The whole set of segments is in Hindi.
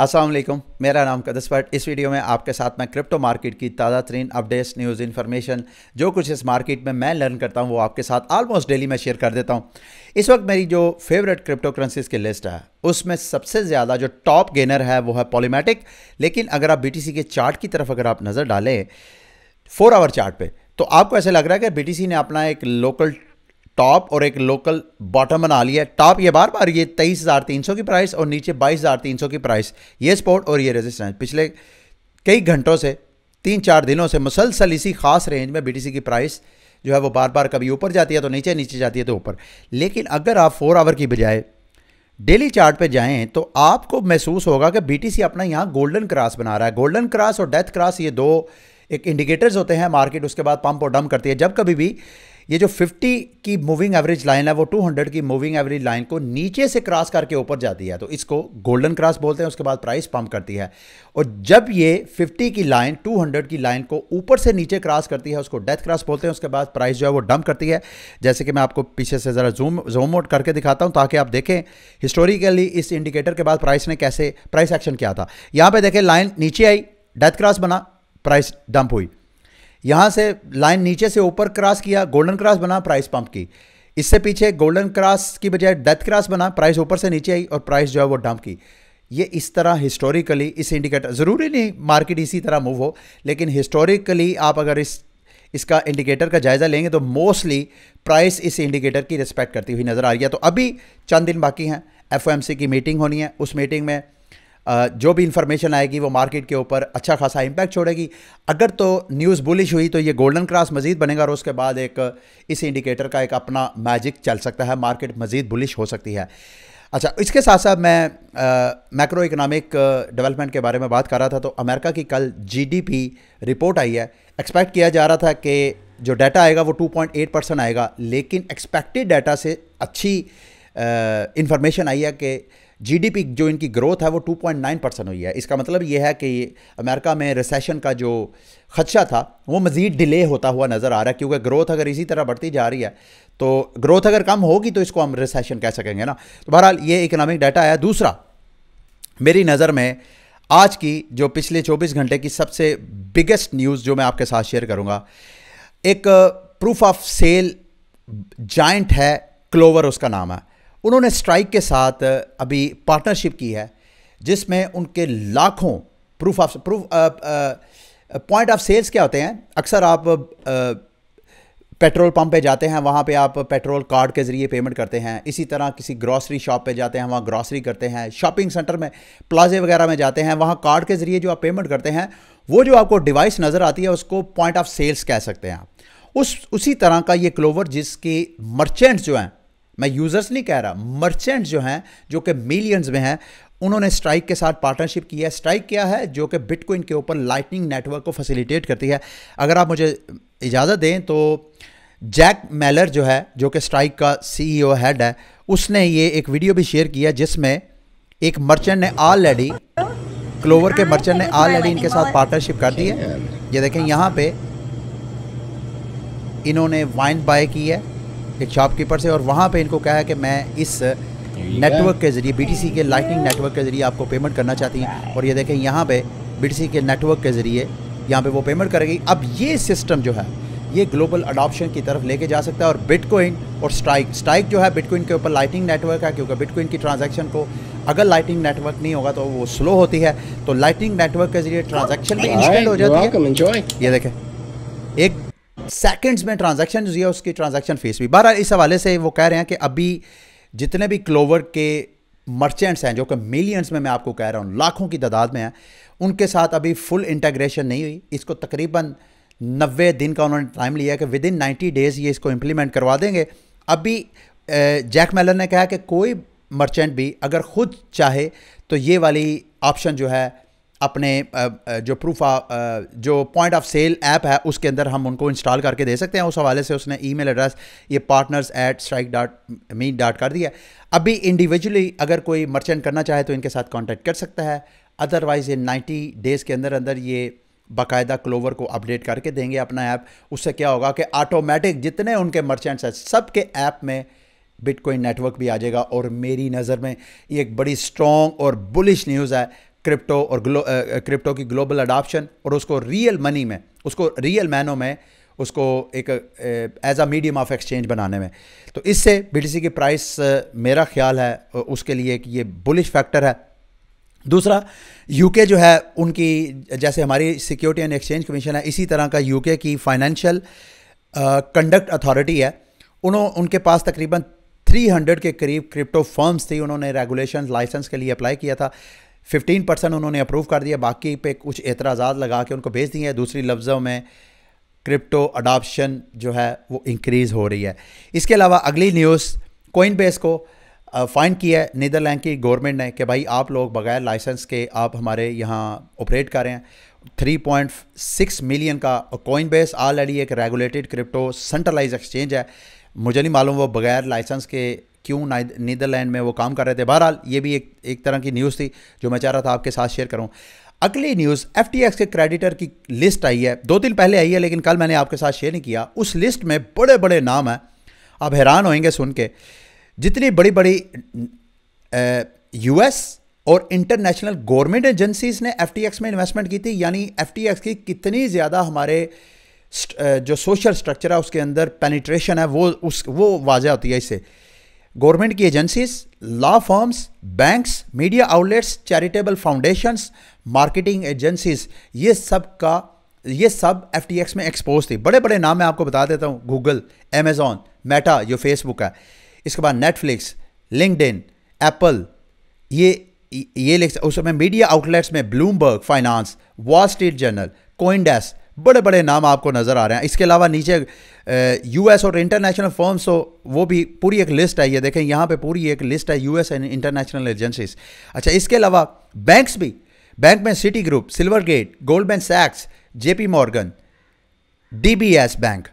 असलम मेरा नाम कदस भट्ट इस वीडियो में आपके साथ मैं क्रिप्टो मार्केट की ताज़ा तरीन अपडेट्स न्यूज़ इन्फॉर्मेशन जो कुछ इस मार्केट में मैं लर्न करता हूँ वो आपके साथ आलमोस्ट डेली मैं शेयर कर देता हूँ इस वक्त मेरी जो फेवरेट क्रिप्टो करेंसीज की लिस्ट है उसमें सबसे ज़्यादा जो टॉप गेनर है वो है पॉलीमेटिक लेकिन अगर आप बी के चार्ट की तरफ अगर आप नज़र डालें फोर आवर चार्ट पे तो आपको ऐसे लग रहा है कि बी ने अपना एक लोकल टॉप और एक लोकल बॉटम बना लिया टॉप ये बार बार ये तेईस हज़ार तीन सौ की प्राइस और नीचे बाईस हज़ार तीन सौ की प्राइस ये स्पोर्ट और ये रेजिस्टेंस पिछले कई घंटों से तीन चार दिनों से मुसलसल इसी खास रेंज में बी की प्राइस जो है वो बार बार कभी ऊपर जाती है तो नीचे नीचे जाती है तो ऊपर लेकिन अगर आप फोर आवर की बजाय डेली चार्ट पे जाएं तो आपको महसूस होगा कि बीटीसी अपना यहाँ गोल्डन क्रॉस बना रहा है गोल्डन क्रॉस और डेथ क्रॉस ये दो एक इंडिकेटर्स होते हैं मार्केट उसके बाद पंप और डम करती है जब कभी भी ये जो 50 की मूविंग एवरेज लाइन है वो 200 की मूविंग एवरेज लाइन को नीचे से क्रॉस करके ऊपर जाती है तो इसको गोल्डन क्रॉस बोलते हैं उसके बाद प्राइस पंप करती है और जब ये 50 की लाइन 200 की लाइन को ऊपर से नीचे क्रॉस करती है उसको डेथ क्रॉस बोलते हैं उसके बाद प्राइस जो है वो डंप करती है जैसे कि मैं आपको पीछे से ज़रा जूम जूम आउट करके दिखाता हूँ ताकि आप देखें हिस्टोरिकली इस इंडिकेटर के बाद प्राइस ने कैसे प्राइस एक्शन किया था यहाँ पर देखें लाइन नीचे आई डेथ क्रॉस बना प्राइस डंप हुई यहाँ से लाइन नीचे से ऊपर क्रॉस किया गोल्डन क्रॉस बना प्राइस पंप की इससे पीछे गोल्डन क्रॉस की बजाय डेथ क्रॉस बना प्राइस ऊपर से नीचे आई और प्राइस जो है वो डंप की ये इस तरह हिस्टोरिकली इस इंडिकेटर ज़रूरी नहीं मार्केट इसी तरह मूव हो लेकिन हिस्टोरिकली आप अगर इस इसका इंडिकेटर का जायज़ा लेंगे तो मोस्टली प्राइस इस इंडिकेटर की रिस्पेक्ट करती हुई नज़र आ रही है तो अभी चंद दिन बाकी हैं एफ की मीटिंग होनी है उस मीटिंग में जो भी इन्फॉर्मेशन आएगी वो मार्केट के ऊपर अच्छा खासा इम्पैक्ट छोड़ेगी अगर तो न्यूज़ बुलिश हुई तो ये गोल्डन क्रॉस मजीद बनेगा और उसके बाद एक इस इंडिकेटर का एक अपना मैजिक चल सकता है मार्केट मजीद बुलिश हो सकती है अच्छा इसके साथ साथ मैं मैक्रो इकनॉमिक डेवलपमेंट के बारे में बात कर रहा था तो अमेरिका की कल जीडीपी रिपोर्ट आई है एक्सपेक्ट किया जा रहा था कि जो डाटा आएगा वो 2.8 परसेंट आएगा लेकिन एक्सपेक्टेड डाटा से अच्छी इन्फॉर्मेशन आई है कि जीडीपी जो इनकी ग्रोथ है वो 2.9 परसेंट हुई है इसका मतलब ये है कि अमेरिका में रिसेशन का जो खदशा था वो मज़ीद डिले होता हुआ नज़र आ रहा है क्योंकि ग्रोथ अगर इसी तरह बढ़ती जा रही है तो ग्रोथ अगर कम होगी तो इसको हम रिसेशन कह सकेंगे ना तो बहरहाल ये इकनॉमिक डाटा आया दूसरा मेरी नज़र में आज की जो पिछले 24 घंटे की सबसे बिगेस्ट न्यूज़ जो मैं आपके साथ शेयर करूँगा एक प्रूफ ऑफ सेल जाइंट है क्लोवर उसका नाम है उन्होंने स्ट्राइक के साथ अभी पार्टनरशिप की है जिसमें उनके लाखों proof of proof point of sales क्या होते हैं अक्सर आप पेट्रोल पंप पे जाते हैं वहाँ पे आप पेट्रोल कार्ड के ज़रिए पेमेंट करते हैं इसी तरह किसी ग्रॉसरी शॉप पे जाते हैं वहाँ ग्रॉसरी करते हैं शॉपिंग सेंटर में प्लाजे वगैरह में जाते हैं वहाँ कार्ड के ज़रिए जो आप पेमेंट करते हैं वो जो आपको डिवाइस नज़र आती है उसको पॉइंट ऑफ सेल्स कह सकते हैं आप उस उसी तरह का ये क्लोवर जिसकी मर्चेंट्स जो हैं मैं यूज़र्स नहीं कह रहा मर्चेंट जो हैं जो कि मिलियंस में हैं उन्होंने स्ट्राइक के साथ पार्टनरशिप की है स्ट्राइक क्या है जो कि बिटकॉइन के ऊपर लाइटनिंग नेटवर्क को फैसिलिटेट करती है अगर आप मुझे इजाज़त दें तो जैक मेलर जो है जो कि स्ट्राइक का सीईओ हेड e है उसने ये एक वीडियो भी शेयर किया जिसमें एक मर्चेंट ने ऑलरेडी क्लोवर के मर्चेंट ने ऑलरेडी इनके साथ पार्टनरशिप कर दी है ये देखें यहाँ पे इन्होंने वाइन बाय की है एक शॉपकीपर से और वहाँ पे इनको कहा है कि मैं इस नेटवर्क के ज़रिए सी के लाइटनिंग नेटवर्क के ज़रिए आपको पेमेंट करना चाहती हैं और ये देखें यहाँ पे सी के नेटवर्क के ज़रिए यहाँ पे वो पेमेंट करेगी अब ये सिस्टम जो है ये ग्लोबल अडॉप्शन की तरफ लेके जा सकता है और बिटकॉइन और स्ट्राइक स्ट्राइक जो है बिटकॉइन के ऊपर लाइटिंग नेटवर्क है क्योंकि बिटकॉइन की ट्रांजैक्शन को अगर लाइटिंग नेटवर्क नहीं होगा तो वो स्लो होती है तो लाइटिंग नेटवर्क के जरिए ट्रांजैक्शन भी इंस्टेंट हो जाती है ये देखें एक सेकंड्स में ट्रांजैक्शन जो है उसकी ट्रांजैक्शन फीस भी बहरहाल इस हवाले से वो कह रहे हैं कि अभी जितने भी क्लोवर के मर्चेंट्स हैं जो कि मिलियंस में मैं आपको कह रहा हूँ लाखों की तादाद में हैं उनके साथ अभी फुल इंटेग्रेशन नहीं हुई इसको तकरीबन नबे दिन का उन्होंने टाइम लिया कि विद इन नाइन्टी डेज़ ये इसको इम्प्लीमेंट करवा देंगे अभी जैक मेलर ने कहा कि कोई मर्चेंट भी अगर ख़ुद चाहे तो ये वाली ऑप्शन जो है अपने जो प्रूफ जो पॉइंट ऑफ सेल ऐप है उसके अंदर हम उनको इंस्टॉल करके दे सकते हैं उस हवाले से उसने ईमेल एड्रेस ये partners at strike dot me dot कर दिया अभी इंडिविजुअली अगर कोई मर्चेंट करना चाहे तो इनके साथ कॉन्टैक्ट कर सकता है अदरवाइज़ ये नाइन्टी डेज़ के अंदर अंदर ये बाकायदा क्लोवर को अपडेट करके देंगे अपना ऐप उससे क्या होगा कि ऑटोमेटिक जितने उनके मर्चेंट्स हैं सब के ऐप में बिटकॉइन नेटवर्क भी आ जाएगा और मेरी नज़र में ये एक बड़ी स्ट्रॉन्ग और बुलिश न्यूज़ है क्रिप्टो और ग्लो क्रिप्टो की ग्लोबल अडॉप्शन और उसको रियल मनी में उसको रियल मैनों में उसको एक as a medium of exchange बनाने में तो इससे बी की प्राइस मेरा ख्याल है उसके लिए कि ये बुलिश फैक्टर है दूसरा यूके जो है उनकी जैसे हमारी सिक्योरिटी एंड एक्सचेंज कमीशन है इसी तरह का यूके की फाइनेंशियल कंडक्ट अथॉरिटी है उन्होंने उनके पास तकरीबन 300 के करीब क्रिप्टो फर्म्स थी उन्होंने रेगुलेशन लाइसेंस के लिए अप्लाई किया था फिफ्टीन परसेंट उन्होंने अप्रूव कर दिया बाकी पे कुछ एतराज़ा लगा के उनको भेज दिए हैं दूसरी लफ्ज़ों में क्रिप्टो अडाप्शन जो है वो इंक्रीज़ हो रही है इसके अलावा अगली न्यूज़ कोइन बेस को फाइन किया है नीदरलैंड की गवर्नमेंट ने कि भाई आप लोग बगैर लाइसेंस के आप हमारे यहाँ ऑपरेट कर रहे हैं 3.6 मिलियन का कोइन बेस ऑलरेडी एक रेगुलेटेड क्रिप्टो सेंट्रलाइज एक्सचेंज है मुझे नहीं मालूम वो बगैर लाइसेंस के क्यों नीदरलैंड में वो काम कर रहे थे बहरहाल ये भी एक एक तरह की न्यूज़ थी जो मैं चाह रहा था आपके साथ शेयर करूँ अगली न्यूज़ एफ के क्रेडिटर की लिस्ट आई है दो दिन पहले आई है लेकिन कल मैंने आपके साथ शेयर नहीं किया उस लिस्ट में बड़े बड़े नाम हैं आप हैरान होंगे सुन के जितनी बड़ी बड़ी यूएस और इंटरनेशनल गवर्नमेंट एजेंसीज ने एफ में इन्वेस्टमेंट की थी यानी एफ की कितनी ज़्यादा हमारे जो सोशल स्ट्रक्चर है उसके अंदर पेनिट्रेशन है वो उस वो वाजह होती है इससे गवर्नमेंट की agencies law firms banks media outlets charitable foundations marketing agencies ये सब का ये सब एफ में एक्सपोज थी बड़े बड़े नाम मैं आपको बता देता हूँ गूगल अमेजोन मेटा जो फेसबुक है इसके बाद नेटफ्लिक्स लिंकड इन एप्पल ये ये लिख उसमें मीडिया आउटलेट्स में Bloomberg finance Wall Street Journal CoinDesk बड़े बड़े नाम आपको नज़र आ रहे हैं इसके अलावा नीचे यूएस और इंटरनेशनल फॉर्म्स हो वो भी पूरी एक लिस्ट है ये देखें यहाँ पे पूरी एक लिस्ट है यूएस एंड इंटरनेशनल एजेंसीज अच्छा इसके अलावा बैंक्स भी बैंक में Citigroup Silvergate Goldman सैक्स जेपी मॉर्गन डीबीएस बैंक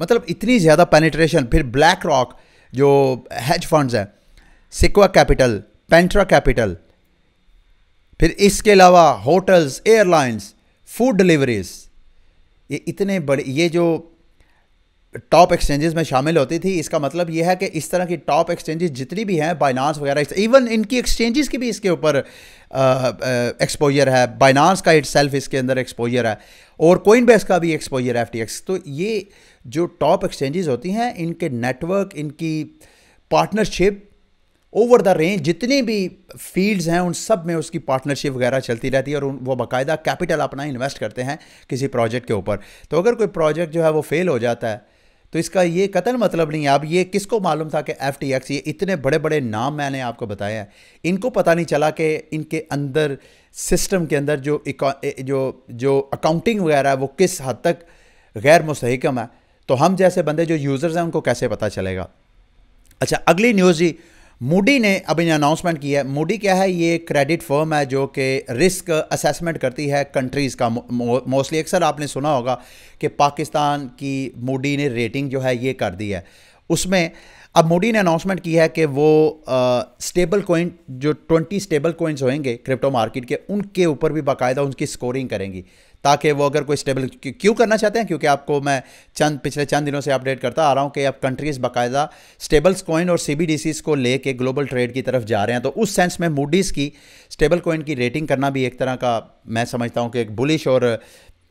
मतलब इतनी ज़्यादा पेनिट्रेशन फिर ब्लैक रॉक जो हेज फंड्स हैं सिक्वा कैपिटल पेंट्रा कैपिटल फिर इसके अलावा होटल्स एयरलाइंस फूड डिलीवरीज ये इतने बड़े ये जो टॉप एक्सचेंजेस में शामिल होती थी इसका मतलब यह है कि इस तरह की टॉप एक्सचेंजेस जितनी भी हैं बाइनास वगैरह इवन इनकी एक्सचेंजेस की भी इसके ऊपर एक्सपोजर है बाइनास का इट सेल्फ इसके अंदर एक्सपोजर है और कोइन बेस का भी एक्सपोजर है एफ तो ये जो टॉप एक्सचेंजेस होती हैं इनके नेटवर्क इनकी पार्टनरशिप ओवर द रेंज जितने भी फील्ड्स हैं उन सब में उसकी पार्टनरशिप वगैरह चलती रहती है और वो बाकायदा कैपिटल अपना इन्वेस्ट करते हैं किसी प्रोजेक्ट के ऊपर तो अगर कोई प्रोजेक्ट जो है वो फेल हो जाता है तो इसका ये कतल मतलब नहीं है अब ये किसको मालूम था कि एफ टी एक्स ये इतने बड़े बड़े नाम मैंने आपको बताए हैं इनको पता नहीं चला कि इनके अंदर सिस्टम के अंदर जो जो जो अकाउंटिंग वगैरह है वो किस हद तक गैर मुस्तकम है तो हम जैसे बंदे जो यूज़र्स हैं उनको कैसे पता चलेगा अच्छा अगली न्यूज़ जी मूडी ने अभी अनाउंसमेंट किया है मूडी क्या है ये क्रेडिट फर्म है जो कि रिस्क असेसमेंट करती है कंट्रीज़ का मोस्टली अक्सर आपने सुना होगा कि पाकिस्तान की मूडी ने रेटिंग जो है ये कर दी है उसमें अब मोदी ने अनाउंसमेंट की है कि वो स्टेबल कोइन जो 20 स्टेबल कोइंस होंगे क्रिप्टो मार्केट के उनके ऊपर भी बाकायदा उनकी स्कोरिंग करेंगी ताकि वो अगर कोई स्टेबल क्यों करना चाहते हैं क्योंकि आपको मैं चंद पिछले चंद दिनों से अपडेट करता आ रहा हूँ कि अब कंट्रीज़ बाकायदा स्टेबल्स कॉइन और सी को लेके ग्लोबल ट्रेड की तरफ जा रहे हैं तो उस सेंस में मूडीज़ की स्टेबल कॉइन की रेटिंग करना भी एक तरह का मैं समझता हूँ कि एक बुलिश और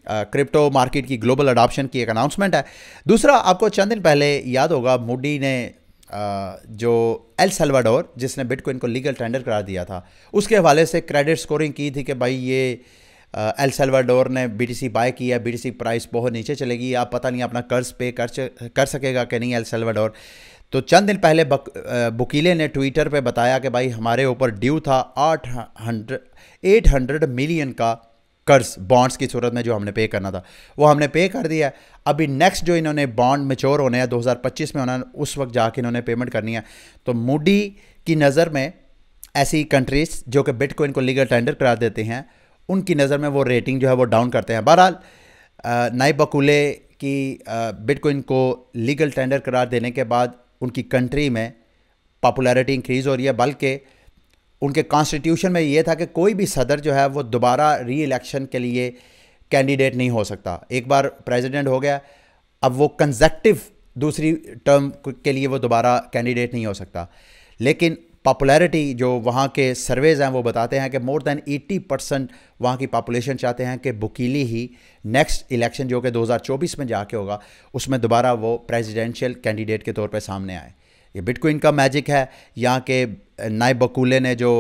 क्रिप्टो मार्केट की ग्लोबल अडाप्शन की एक अनाउंसमेंट है दूसरा आपको चंद दिन पहले याद होगा मूडी ने जो एल सलवाडोर जिसने बिटकॉइन को लीगल टेंडर करा दिया था उसके हवाले से क्रेडिट स्कोरिंग की थी कि भाई ये एल सलवाडोर ने बीटीसी बाय किया बीटीसी प्राइस बहुत नीचे चलेगी आप पता नहीं अपना कर्ज पे कर कर सकेगा कि नहीं एल सलवाडोर तो चंद दिन पहले बक, बुकीले ने ट्विटर पे बताया कि भाई हमारे ऊपर ड्यू था आठ हंड्रेड एट हंड्रेड मिलियन का कर्ज बॉन्ड्स की सूरत में जो हमने पे करना था वो हमने पे कर दिया है अभी नेक्स्ट जो इन्होंने बॉन्ड मेच्योर होने हैं 2025 में उन्होंने उस वक्त जाके इन्होंने पेमेंट करनी है तो मूडी की नज़र में ऐसी कंट्रीज जो कि बिटकॉइन को लीगल टेंडर करा देते हैं उनकी नज़र में वो रेटिंग जो है वो डाउन करते हैं बहरहाल नाइब बकूले की बिटकॉइन को लीगल टेंडर करार देने के बाद उनकी कंट्री में पॉपुलैरिटी इंक्रीज़ हो रही है बल्कि उनके कॉन्स्टिट्यूशन में ये था कि कोई भी सदर जो है वो दोबारा री इलेक्शन के लिए कैंडिडेट नहीं हो सकता एक बार प्रेसिडेंट हो गया अब वो कंजेक्टिव दूसरी टर्म के लिए वो दोबारा कैंडिडेट नहीं हो सकता लेकिन पॉपुलैरिटी जो वहाँ के सर्वेज हैं वो बताते हैं कि मोर देन 80 परसेंट वहाँ की पॉपुलेशन चाहते हैं कि बुकीली ही नेक्स्ट इलेक्शन जो कि 2024 में जाके होगा उसमें दोबारा वो प्रेसिडेंशियल कैंडिडेट के तौर पे सामने आए ये बिटकॉइन का मैजिक है यहाँ के नायब बकूले ने जो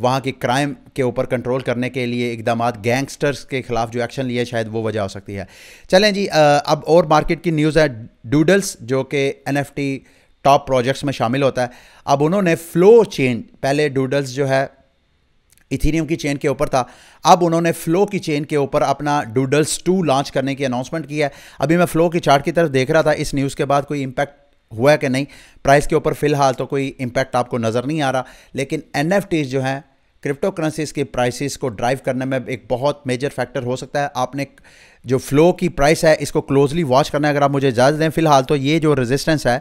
वहाँ की क्राइम के ऊपर कंट्रोल करने के लिए इकदाम गैंगस्टर्स के खिलाफ जो एक्शन लिए शायद वो वजह हो सकती है चलें जी अब और मार्केट की न्यूज़ है डूडल्स जो कि एन टॉप प्रोजेक्ट्स में शामिल होता है अब उन्होंने फ्लो चेन पहले डूडल्स जो है इथीरियम की चेन के ऊपर था अब उन्होंने फ्लो की चेन के ऊपर अपना डूडल्स टू लॉन्च करने की अनाउंसमेंट की है अभी मैं फ्लो की चार्ट की तरफ देख रहा था इस न्यूज़ के बाद कोई इम्पैक्ट हुआ है कि नहीं प्राइस के ऊपर फिलहाल तो कोई इम्पैक्ट आपको नज़र नहीं आ रहा लेकिन एन जो हैं क्रिप्टो करेंसीज के प्राइसेस को ड्राइव करने में एक बहुत मेजर फैक्टर हो सकता है आपने जो फ्लो की प्राइस है इसको क्लोजली वॉच करना है अगर आप मुझे इजाज़त दें फिलहाल तो ये जो रेजिस्टेंस है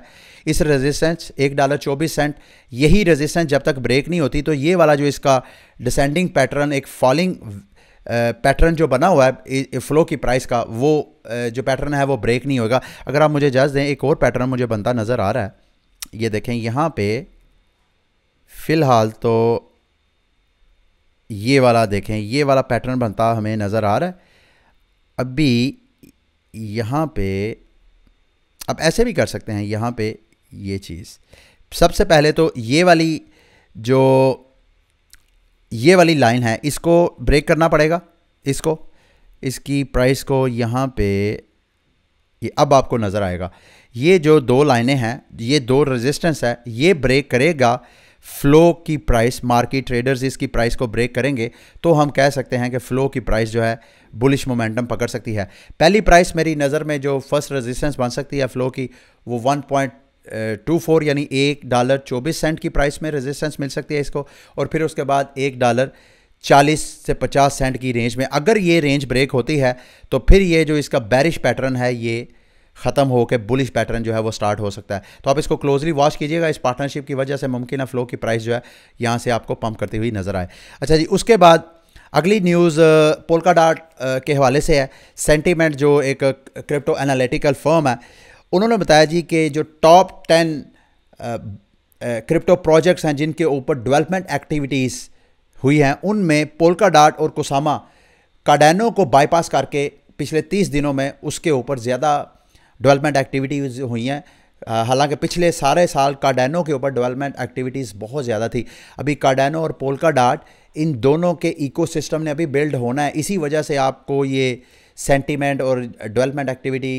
इस रेजिस्टेंस एक डॉलर चौबीस सेंट यही रेजिस्टेंस जब तक ब्रेक नहीं होती तो ये वाला जो इसका डिसेंडिंग पैटर्न एक फॉलिंग पैटर्न जो बना हुआ है फ्लो की प्राइस का वो जो पैटर्न है वो ब्रेक नहीं होगा अगर आप मुझे जज दें एक और पैटर्न मुझे बनता नज़र आ रहा है ये देखें यहाँ पे फ़िलहाल तो ये वाला देखें ये वाला पैटर्न बनता हमें नज़र आ रहा है अभी यहाँ पे अब ऐसे भी कर सकते हैं यहाँ पे ये चीज़ सबसे पहले तो ये वाली जो ये वाली लाइन है इसको ब्रेक करना पड़ेगा इसको इसकी प्राइस को यहाँ पे ये अब आपको नज़र आएगा ये जो दो लाइनें हैं ये दो रेजिस्टेंस है ये ब्रेक करेगा फ्लो की प्राइस मार्केट ट्रेडर्स इसकी प्राइस को ब्रेक करेंगे तो हम कह सकते हैं कि फ़्लो की प्राइस जो है बुलिश मोमेंटम पकड़ सकती है पहली प्राइस मेरी नज़र में जो फर्स्ट रेजिस्टेंस बन सकती है फ़्लो की वो पॉइंट टू फोर यानी एक डॉलर चौबीस सेंट की प्राइस में रेजिस्टेंस मिल सकती है इसको और फिर उसके बाद एक डॉलर चालीस से पचास सेंट की रेंज में अगर ये रेंज ब्रेक होती है तो फिर ये जो इसका बैरिश पैटर्न है ये ख़त्म होकर बुलिश पैटर्न जो है वो स्टार्ट हो सकता है तो आप इसको क्लोजली वॉच कीजिएगा इस पार्टनरशिप की वजह से मुमकिन फ्लो की प्राइस जो है यहाँ से आपको पम्प करती हुई नज़र आए अच्छा जी उसके बाद अगली न्यूज़ पोलका डाट के हवाले से है सेंटीमेंट जो एक क्रिप्टो एनालिटिकल फर्म है उन्होंने बताया जी कि जो टॉप टेन क्रिप्टो प्रोजेक्ट्स हैं जिनके ऊपर डेवलपमेंट एक्टिविटीज़ हुई हैं उनमें पोलका डाट और कोसामा काडेनो को बाईपास करके पिछले तीस दिनों में उसके ऊपर ज़्यादा डेवलपमेंट एक्टिविटीज़ हुई हैं हालांकि पिछले सारे साल कार्डेनो के ऊपर डेवलपमेंट एक्टिविटीज़ बहुत ज़्यादा थी अभी कार्डेनो और पोलका डाट इन दोनों के इकोसिस्टम ने अभी बिल्ड होना है इसी वजह से आपको ये सेंटिमेंट और डेवलपमेंट एक्टिविटी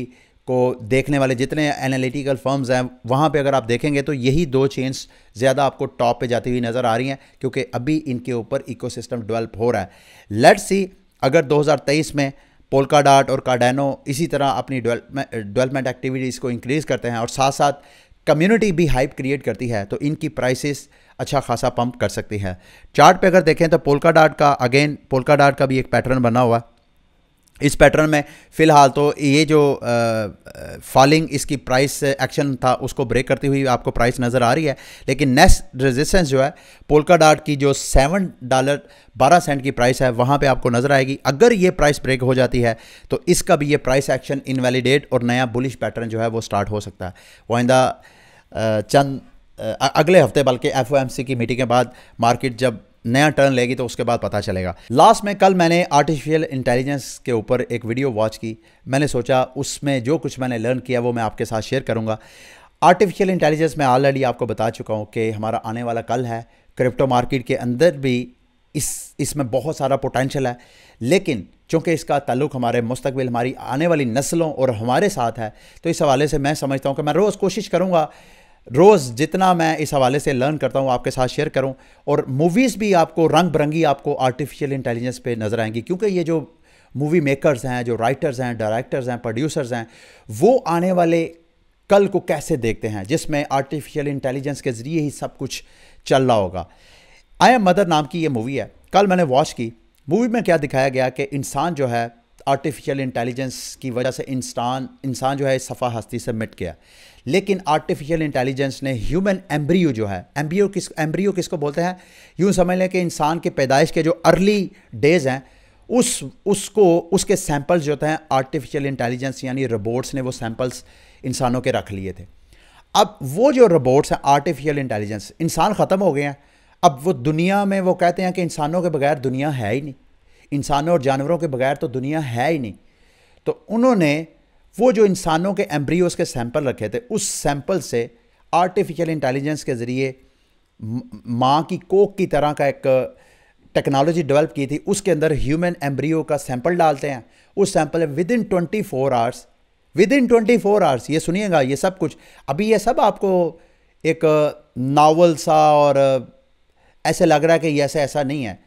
को देखने वाले जितने एनालिटिकल फर्म्स हैं वहाँ पे अगर आप देखेंगे तो यही दो चेन्स ज़्यादा आपको टॉप पे जाती हुई नज़र आ रही हैं क्योंकि अभी इनके ऊपर इकोसिस्टम डेवलप हो रहा है लेट्स सी अगर 2023 में पोलका डाट और कार्डेनो इसी तरह अपनी डेवलपमेंट एक्टिविटीज़ को इंक्रीज़ करते हैं और साथ साथ कम्युनिटी भी हाइप क्रिएट करती है तो इनकी प्राइसेस अच्छा खासा पंप कर सकती है चार्ट पे अगर देखें तो पोलका डाट का अगेन पोलका डाट का भी एक पैटर्न बना हुआ है इस पैटर्न में फ़िलहाल तो ये जो फॉलिंग इसकी प्राइस एक्शन था उसको ब्रेक करती हुई आपको प्राइस नज़र आ रही है लेकिन नेक्स्ट रेजिस्टेंस जो है पोलका डाट की जो सेवन डॉलर बारह सेंट की प्राइस है वहाँ पे आपको नज़र आएगी अगर ये प्राइस ब्रेक हो जाती है तो इसका भी ये प्राइस एक्शन इनवैलिडेट और नया बुलिश पैटर्न जो है वो स्टार्ट हो सकता है वाइंदा चंद अगले हफ्ते बल्कि एफ की मीटिंग के बाद मार्केट जब नया टर्न लेगी तो उसके बाद पता चलेगा लास्ट में कल मैंने आर्टिफिशियल इंटेलिजेंस के ऊपर एक वीडियो वॉच की मैंने सोचा उसमें जो कुछ मैंने लर्न किया वो मैं आपके साथ शेयर करूँगा आर्टिफिशियल इंटेलिजेंस मैं ऑलरेडी आपको बता चुका हूँ कि हमारा आने वाला कल है क्रिप्टो मार्केट के अंदर भी इस इसमें बहुत सारा पोटेंशियल है लेकिन चूँकि इसका तल्लुक हमारे मुस्तबिल हमारी आने वाली नस्लों और हमारे साथ है तो इस हवाले से मैं समझता हूँ कि मैं रोज़ कोशिश करूँगा रोज़ जितना मैं इस हवाले से लर्न करता हूँ आपके साथ शेयर करूँ और मूवीज़ भी आपको रंग बिरंगी आपको आर्टिफिशियल इंटेलिजेंस पे नज़र आएंगी क्योंकि ये जो मूवी मेकर्स हैं जो राइटर्स हैं डायरेक्टर्स हैं प्रोड्यूसर्स हैं वो आने वाले कल को कैसे देखते हैं जिसमें आर्टिफिशियल इंटेलिजेंस के ज़रिए ही सब कुछ चल रहा होगा आई एम मदर नाम की ये मूवी है कल मैंने वॉच की मूवी में क्या दिखाया गया कि इंसान जो है आर्टिफिशियल इंटेलिजेंस की वजह से इंसान इंसान जो है सफ़ा हस्ती से मिट गया लेकिन आर्टिफिशियल इंटेलिजेंस ने ह्यूमन एम्ब्रियो जो है एम्ब्रियो किस एम्ब्रियो किसको बोलते हैं यूँ समझ लें कि इंसान के पैदाइश के जो अर्ली डेज़ हैं उस उसको उसके सैंपल्स जो होते हैं आर्टिफिशियल इंटेलिजेंस यानी रोबोट्स ने वो सैंपल्स इंसानों के रख लिए थे अब वो जो रोबोट्स हैं आर्टिफिशियल इंटेलिजेंस इंसान ख़त्म हो गए हैं अब वो दुनिया में वो कहते हैं कि इंसानों के बगैर दुनिया है ही नहीं इंसानों और जानवरों के बगैर तो दुनिया है ही नहीं तो उन्होंने वो जो इंसानों के एम्ब्रियोस के सैंपल रखे थे उस सैंपल से आर्टिफिशियल इंटेलिजेंस के ज़रिए माँ की कोक की तरह का एक टेक्नोलॉजी डेवलप की थी उसके अंदर ह्यूमन एम्ब्रियो का सैंपल डालते हैं उस सैंपल में within twenty four hours within twenty four hours ये सुनिएगा ये सब कुछ अभी ये सब आपको एक नावल सा और ऐसे लग रहा है कि ये ऐसा ऐसा नहीं है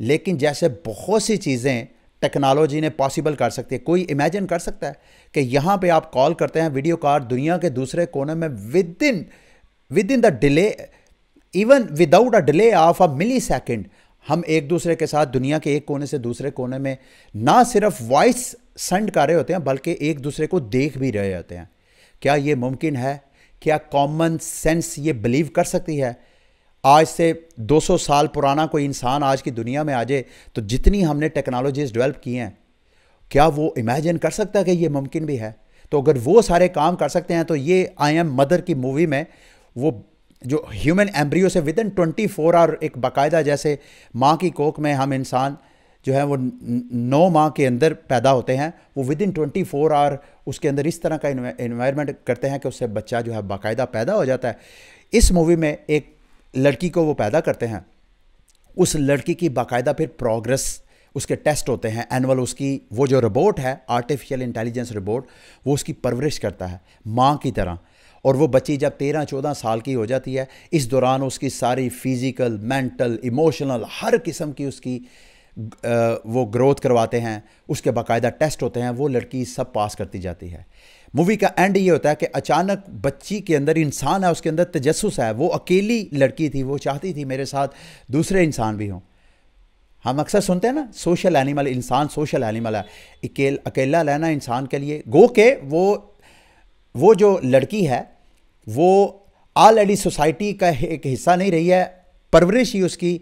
लेकिन जैसे बहुत सी चीज़ें टेक्नोलॉजी ने पॉसिबल कर सकती है कोई इमेजिन कर सकता है कि यहाँ पे आप कॉल करते हैं वीडियो कॉल दुनिया के दूसरे कोने में within within the delay even without a delay of a millisecond हम एक दूसरे के साथ दुनिया के एक कोने से दूसरे कोने में ना सिर्फ वॉइस सेंड कर रहे होते हैं बल्कि एक दूसरे को देख भी रहे होते हैं क्या ये मुमकिन है क्या कॉमन सेंस ये बिलीव कर सकती है आज से 200 साल पुराना कोई इंसान आज की दुनिया में आ जाए तो जितनी हमने टेक्नोलॉजीज डेवलप की हैं क्या वो इमेजिन कर सकता है कि ये मुमकिन भी है तो अगर वो सारे काम कर सकते हैं तो ये आई एम मदर की मूवी में वो जो ह्यूमन एम्ब्रियो से within twenty four hour एक बाकायदा जैसे माँ की कोख में हम इंसान जो है वो नौ माह के अंदर पैदा होते हैं वो within twenty four hour उसके अंदर इस तरह का इन्वायरमेंट करते हैं कि उससे बच्चा जो है बाकायदा पैदा हो जाता है इस मूवी में एक लड़की को वो पैदा करते हैं उस लड़की की बाकायदा फिर प्रोग्रेस उसके टेस्ट होते हैं एनुअल उसकी वो जो रोबोट है आर्टिफिशियल इंटेलिजेंस रोबोट वो उसकी परवरिश करता है माँ की तरह और वो बच्ची जब तेरह चौदह साल की हो जाती है इस दौरान उसकी सारी फिज़िकल मेंटल इमोशनल हर किस्म की उसकी वो ग्रोथ करवाते हैं उसके बाकायदा टेस्ट होते हैं वो लड़की सब पास करती जाती है मूवी का एंड ये होता है कि अचानक बच्ची के अंदर इंसान है उसके अंदर तजस्स है वो अकेली लड़की थी वो चाहती थी मेरे साथ दूसरे इंसान भी हों हम अक्सर सुनते हैं ना सोशल एनिमल इंसान सोशल एनिमल है अकेल अकेला रहना इंसान के लिए गो के वो वो जो लड़की है वो ऑलरेडी सोसाइटी का एक हिस्सा नहीं रही है परवरिश ही उसकी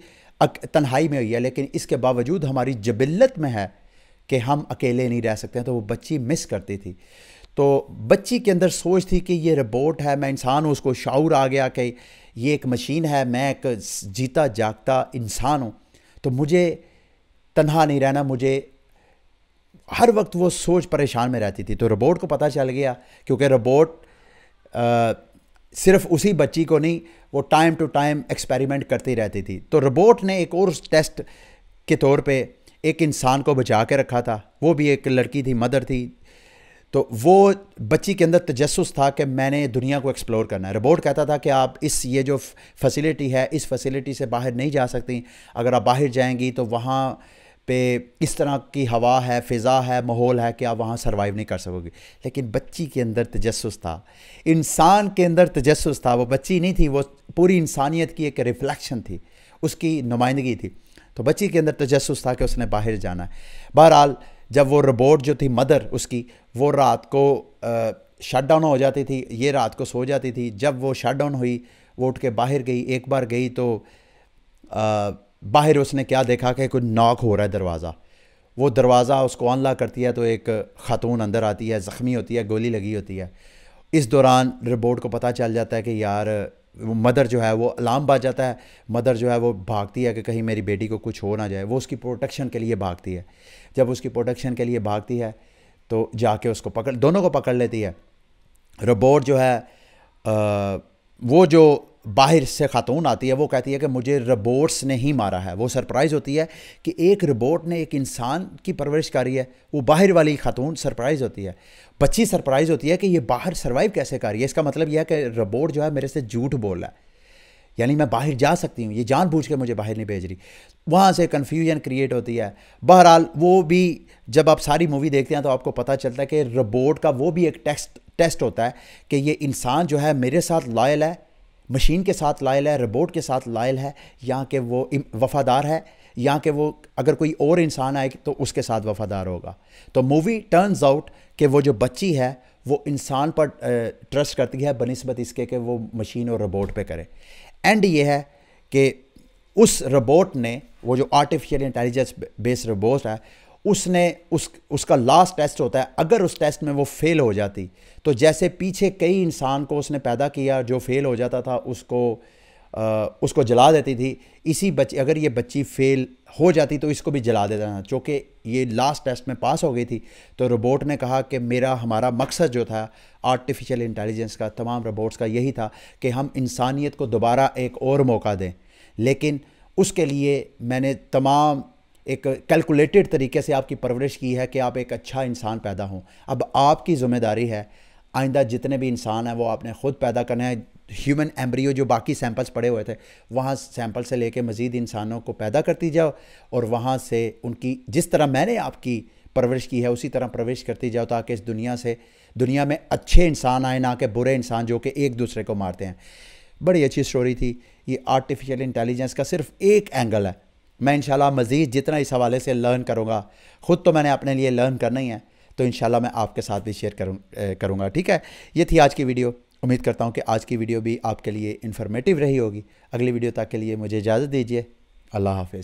तन्हाई में हुई है लेकिन इसके बावजूद हमारी जबिल्लत में है कि हम अकेले नहीं रह सकते हैं तो वो बच्ची मिस करती थी तो बच्ची के अंदर सोच थी कि ये रोबोट है मैं इंसान हूँ उसको शाऊर आ गया कि ये एक मशीन है मैं एक जीता जागता इंसान हूँ तो मुझे तन्हा नहीं रहना मुझे हर वक्त वो सोच परेशान में रहती थी तो रोबोट को पता चल गया क्योंकि रोबोट सिर्फ उसी बच्ची को नहीं वो टाइम टू टाइम एक्सपेरिमेंट करती रहती थी तो रोबोट ने एक और टेस्ट के तौर पे एक इंसान को बचा के रखा था वो भी एक लड़की थी मदर थी तो वो बच्ची के अंदर तजस्स था कि मैंने दुनिया को एक्सप्लोर करना है रोबोट कहता था कि आप इस ये जो फैसिलिटी है इस फैसिलिटी से बाहर नहीं जा सकती अगर आप बाहर जाएंगी तो वहाँ पे इस तरह की हवा है फ़िज़ा है माहौल है कि आप वहाँ सर्वाइव नहीं कर सकोगे लेकिन बच्ची के अंदर तजस्स था इंसान के अंदर तजस्स था वो बच्ची नहीं थी वो पूरी इंसानियत की एक रिफ्लेक्शन थी उसकी नुमाइंदगी थी तो बच्ची के अंदर तजस्स था कि उसने बाहर जाना है बहरहाल जब वो रोबोट जो थी मदर उसकी वो रात को शट डाउन हो जाती थी ये रात को सो जाती थी जब वो शट डाउन हुई वो उठ के बाहर गई एक बार गई तो आ, बाहर उसने क्या देखा कि कुछ नॉक हो रहा है दरवाज़ा वो दरवाज़ा उसको अनला करती है तो एक ख़ातून अंदर आती है ज़ख्मी होती है गोली लगी होती है इस दौरान रिबोट को पता चल जाता है कि यार मदर जो है वो अलार्म बज जाता है मदर जो है वो भागती है कि कहीं मेरी बेटी को कुछ हो ना जाए वो उसकी प्रोटेक्शन के लिए भागती है जब उसकी प्रोटेक्शन के लिए भागती है तो जाके उसको पकड़ दोनों को पकड़ लेती है रोबोट जो है आ, वो जो बाहर से खातून आती है वो कहती है कि मुझे रोबोट्स ने ही मारा है वो सरप्राइज़ होती है कि एक रोबोट ने एक इंसान की परवरिश करी है वो बाहर वाली खातून सरप्राइज़ होती है बच्ची सरप्राइज़ होती है कि ये बाहर सर्वाइव कैसे कर रही है इसका मतलब यह है कि रोबोट जो है मेरे से झूठ बोल रहा है यानी मैं बाहर जा सकती हूँ ये जानबूझ के मुझे बाहर नहीं भेज रही वहाँ से कन्फ्यूजन क्रिएट होती है बहरहाल वो भी जब आप सारी मूवी देखते हैं तो आपको पता चलता है कि रोबोट का वो भी एक टेस्ट टेस्ट होता है कि ये इंसान जो है मेरे साथ लॉयल है मशीन के साथ लायल है रोबोट के साथ लायल है या कि वो वफ़ादार है या कि वो अगर कोई और इंसान आए तो उसके साथ वफ़ादार होगा तो मूवी टर्न्स आउट कि वो जो बच्ची है वो इंसान पर ट्रस्ट करती है बनस्बत इसके कि वो मशीन और रोबोट पे करे एंड ये है कि उस रोबोट ने वो जो आर्टिफिशियल इंटेलिजेंस बेस्ड रोबोट है उसने उस उसका लास्ट टेस्ट होता है अगर उस टेस्ट में वो फेल हो जाती तो जैसे पीछे कई इंसान को उसने पैदा किया जो फेल हो जाता था उसको आ, उसको जला देती थी इसी बच्ची अगर ये बच्ची फेल हो जाती तो इसको भी जला देता था चूँकि ये लास्ट टेस्ट में पास हो गई थी तो रोबोट ने कहा कि मेरा हमारा मकसद जो था आर्टिफिशियल इंटेलिजेंस का तमाम रोबोट्स का यही था कि हम इंसानियत को दोबारा एक और मौका दें लेकिन उसके लिए मैंने तमाम एक कैलकुलेटेड तरीके से आपकी परवरिश की है कि आप एक अच्छा इंसान पैदा हों अब आपकी ज़िम्मेदारी है आइंदा जितने भी इंसान हैं वो आपने ख़ुद पैदा करना है ह्यूमन एम्ब्रियो जो बाकी सैंपल्स पड़े हुए थे वहाँ सैंपल से लेके मज़ीद इंसानों को पैदा करती जाओ और वहाँ से उनकी जिस तरह मैंने आपकी परवरिश की है उसी तरह परवरिश करती जाओ ताकि इस दुनिया से दुनिया में अच्छे इंसान आए ना कि बुरे इंसान जो कि एक दूसरे को मारते हैं बड़ी अच्छी स्टोरी थी ये आर्टिफिशियल इंटेलिजेंस का सिर्फ एक एंगल है मैं इंशाल्लाह मज़ीद जितना इस हवाले से लर्न करूँगा ख़ुद तो मैंने अपने लिए लर्न करना ही है तो इन मैं आपके साथ भी शेयर करूँ करूँगा ठीक है ये थी आज की वीडियो उम्मीद करता हूँ कि आज की वीडियो भी आपके लिए इन्फॉर्मेटिव रही होगी अगली वीडियो तक के लिए मुझे इजाज़त दीजिए अल्लाह हाफिज़